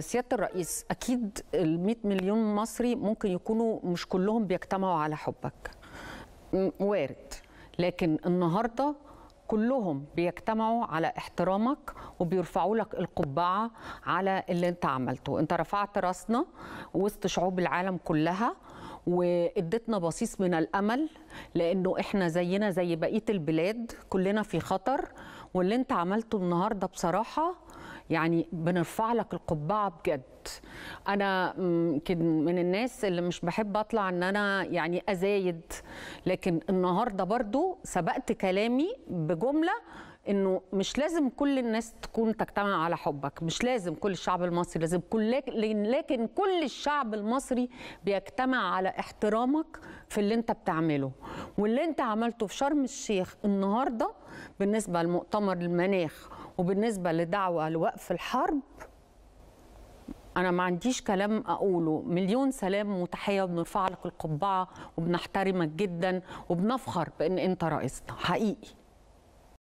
سياده الرئيس اكيد ال 100 مليون مصري ممكن يكونوا مش كلهم بيجتمعوا على حبك وارد لكن النهارده كلهم بيجتمعوا على احترامك وبيرفعوا لك القبعه على اللي انت عملته انت رفعت راسنا وسط شعوب العالم كلها وادتنا بصيص من الامل لانه احنا زينا زي بقيه البلاد كلنا في خطر واللي انت عملته النهارده بصراحه يعني بنرفع لك القبعه بجد انا يمكن من الناس اللي مش بحب اطلع ان انا يعني ازايد لكن النهارده برضو سبقت كلامي بجمله انه مش لازم كل الناس تكون تجتمع على حبك مش لازم كل الشعب المصري لازم كل لكن كل الشعب المصري بيجتمع على احترامك في اللي انت بتعمله واللي انت عملته في شرم الشيخ النهارده بالنسبه لمؤتمر المناخ وبالنسبه لدعوه لوقف الحرب انا ما عنديش كلام اقوله مليون سلام وتحيه وبنرفع لك القبعه وبنحترمك جدا وبنفخر بان انت رئيسنا حقيقي